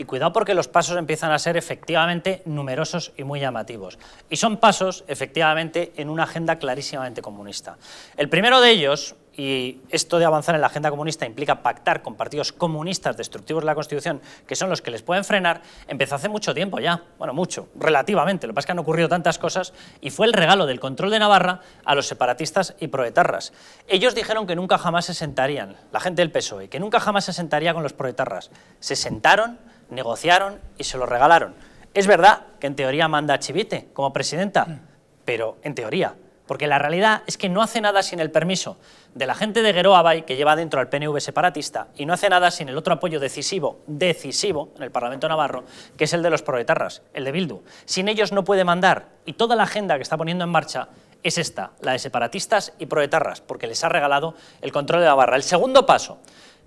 Y cuidado porque los pasos empiezan a ser efectivamente numerosos y muy llamativos. Y son pasos, efectivamente, en una agenda clarísimamente comunista. El primero de ellos, y esto de avanzar en la agenda comunista implica pactar con partidos comunistas destructivos de la Constitución, que son los que les pueden frenar, empezó hace mucho tiempo ya, bueno, mucho, relativamente, lo que pasa es que han ocurrido tantas cosas, y fue el regalo del control de Navarra a los separatistas y proetarras. Ellos dijeron que nunca jamás se sentarían, la gente del PSOE, que nunca jamás se sentaría con los proetarras. Se sentaron negociaron y se lo regalaron. Es verdad que en teoría manda Chivite como presidenta, mm. pero en teoría, porque la realidad es que no hace nada sin el permiso de la gente de Gueroa que lleva dentro al PNV separatista, y no hace nada sin el otro apoyo decisivo, decisivo, en el Parlamento Navarro, que es el de los proetarras, el de Bildu. Sin ellos no puede mandar, y toda la agenda que está poniendo en marcha es esta, la de separatistas y proetarras, porque les ha regalado el control de Navarra. El segundo paso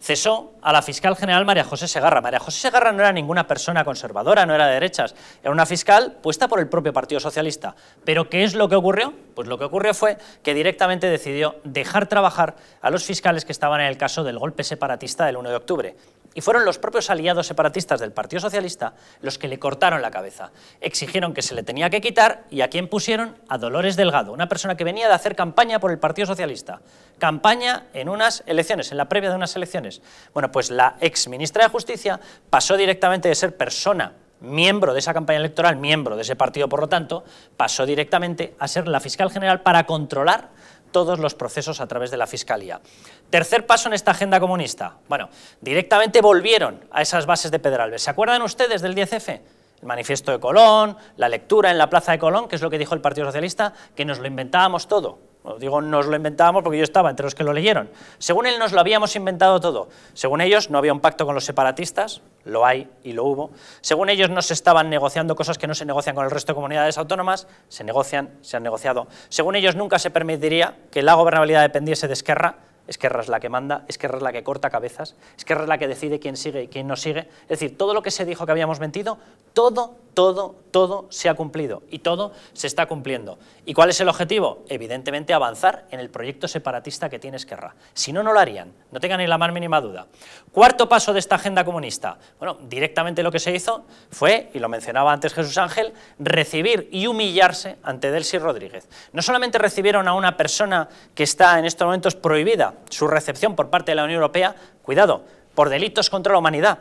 cesó a la fiscal general María José Segarra. María José Segarra no era ninguna persona conservadora, no era de derechas, era una fiscal puesta por el propio Partido Socialista. ¿Pero qué es lo que ocurrió? Pues lo que ocurrió fue que directamente decidió dejar trabajar a los fiscales que estaban en el caso del golpe separatista del 1 de octubre. Y fueron los propios aliados separatistas del Partido Socialista los que le cortaron la cabeza. Exigieron que se le tenía que quitar y a quién pusieron? A Dolores Delgado, una persona que venía de hacer campaña por el Partido Socialista. Campaña en unas elecciones, en la previa de unas elecciones bueno, pues la ex ministra de Justicia pasó directamente de ser persona miembro de esa campaña electoral, miembro de ese partido, por lo tanto, pasó directamente a ser la fiscal general para controlar todos los procesos a través de la Fiscalía. Tercer paso en esta agenda comunista. Bueno, directamente volvieron a esas bases de Pedralbes. ¿Se acuerdan ustedes del 10F? El manifiesto de Colón, la lectura en la Plaza de Colón, que es lo que dijo el Partido Socialista, que nos lo inventábamos todo digo, nos lo inventábamos porque yo estaba entre los que lo leyeron. Según él, nos lo habíamos inventado todo. Según ellos, no había un pacto con los separatistas, lo hay y lo hubo. Según ellos, no se estaban negociando cosas que no se negocian con el resto de comunidades autónomas, se negocian, se han negociado. Según ellos, nunca se permitiría que la gobernabilidad dependiese de Esquerra, Esquerra es la que manda, Esquerra es la que corta cabezas, Esquerra es la que decide quién sigue y quién no sigue. Es decir, todo lo que se dijo que habíamos mentido, todo todo, todo se ha cumplido y todo se está cumpliendo. ¿Y cuál es el objetivo? Evidentemente avanzar en el proyecto separatista que tiene Esquerra. Si no, no lo harían, no tengan ni la más mínima duda. Cuarto paso de esta agenda comunista. Bueno, directamente lo que se hizo fue, y lo mencionaba antes Jesús Ángel, recibir y humillarse ante Delcy Rodríguez. No solamente recibieron a una persona que está en estos momentos prohibida su recepción por parte de la Unión Europea, cuidado, por delitos contra la humanidad,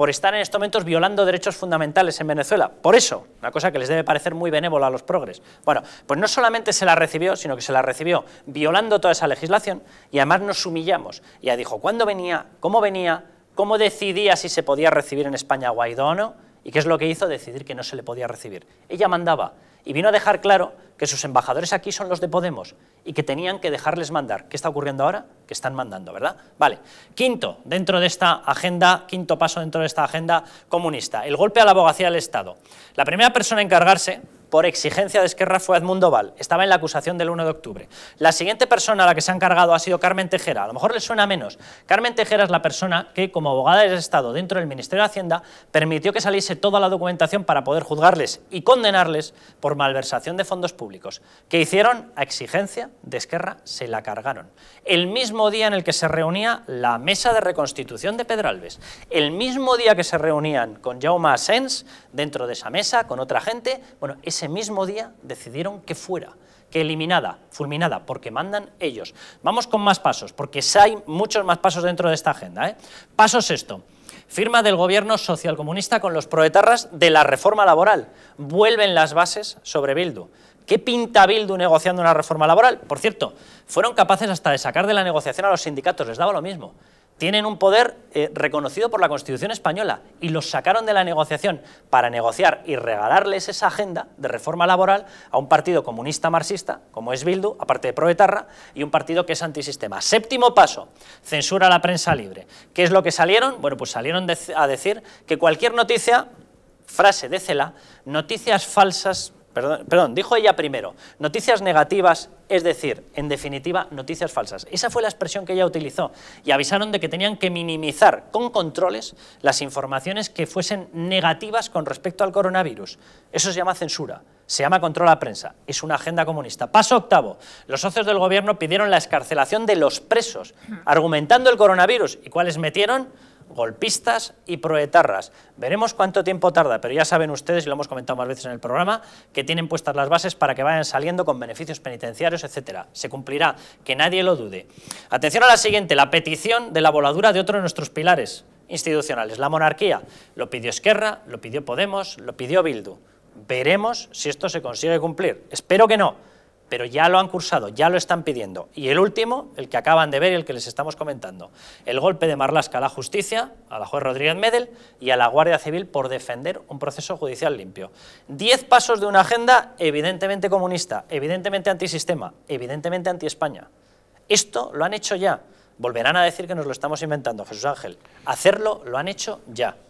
por estar en estos momentos violando derechos fundamentales en Venezuela. Por eso, una cosa que les debe parecer muy benévola a los progres. Bueno, pues no solamente se la recibió, sino que se la recibió violando toda esa legislación y además nos humillamos. Ya dijo cuándo venía, cómo venía, cómo decidía si se podía recibir en España a Guaidó o no, y qué es lo que hizo, decidir que no se le podía recibir. Ella mandaba y vino a dejar claro que sus embajadores aquí son los de Podemos y que tenían que dejarles mandar. ¿Qué está ocurriendo ahora? Que están mandando, ¿verdad? Vale. Quinto, dentro de esta agenda, quinto paso dentro de esta agenda comunista, el golpe a la abogacía del Estado. La primera persona a encargarse por exigencia de Esquerra fue Edmundo Val. Estaba en la acusación del 1 de octubre. La siguiente persona a la que se han cargado ha sido Carmen Tejera. A lo mejor le suena menos. Carmen Tejera es la persona que, como abogada del Estado dentro del Ministerio de Hacienda, permitió que saliese toda la documentación para poder juzgarles y condenarles por malversación de fondos públicos. que hicieron? A exigencia de Esquerra se la cargaron. El mismo día en el que se reunía la mesa de reconstitución de Pedralbes. El mismo día que se reunían con Jaume Asens, dentro de esa mesa, con otra gente. Bueno, ese ese mismo día decidieron que fuera, que eliminada, fulminada, porque mandan ellos. Vamos con más pasos, porque hay muchos más pasos dentro de esta agenda. ¿eh? Paso sexto. Firma del gobierno socialcomunista con los proetarras de la reforma laboral. Vuelven las bases sobre Bildu. ¿Qué pinta Bildu negociando una reforma laboral? Por cierto, fueron capaces hasta de sacar de la negociación a los sindicatos, les daba lo mismo tienen un poder eh, reconocido por la Constitución española y los sacaron de la negociación para negociar y regalarles esa agenda de reforma laboral a un partido comunista marxista, como es Bildu, aparte de Proetarra, y un partido que es antisistema. Séptimo paso, censura a la prensa libre. ¿Qué es lo que salieron? Bueno, pues salieron a decir que cualquier noticia, frase de Cela, noticias falsas Perdón, dijo ella primero, noticias negativas, es decir, en definitiva, noticias falsas. Esa fue la expresión que ella utilizó y avisaron de que tenían que minimizar con controles las informaciones que fuesen negativas con respecto al coronavirus. Eso se llama censura, se llama control a prensa, es una agenda comunista. Paso octavo, los socios del gobierno pidieron la escarcelación de los presos, argumentando el coronavirus. ¿Y cuáles metieron? golpistas y proetarras. Veremos cuánto tiempo tarda, pero ya saben ustedes, y lo hemos comentado más veces en el programa, que tienen puestas las bases para que vayan saliendo con beneficios penitenciarios, etcétera. Se cumplirá, que nadie lo dude. Atención a la siguiente, la petición de la voladura de otro de nuestros pilares institucionales, la monarquía. Lo pidió Esquerra, lo pidió Podemos, lo pidió Bildu. Veremos si esto se consigue cumplir. Espero que no, pero ya lo han cursado, ya lo están pidiendo. Y el último, el que acaban de ver y el que les estamos comentando, el golpe de Marlaska a la justicia, a la juez Rodríguez Medel y a la Guardia Civil por defender un proceso judicial limpio. Diez pasos de una agenda evidentemente comunista, evidentemente antisistema, evidentemente anti-España. Esto lo han hecho ya. Volverán a decir que nos lo estamos inventando, Jesús Ángel. Hacerlo lo han hecho ya.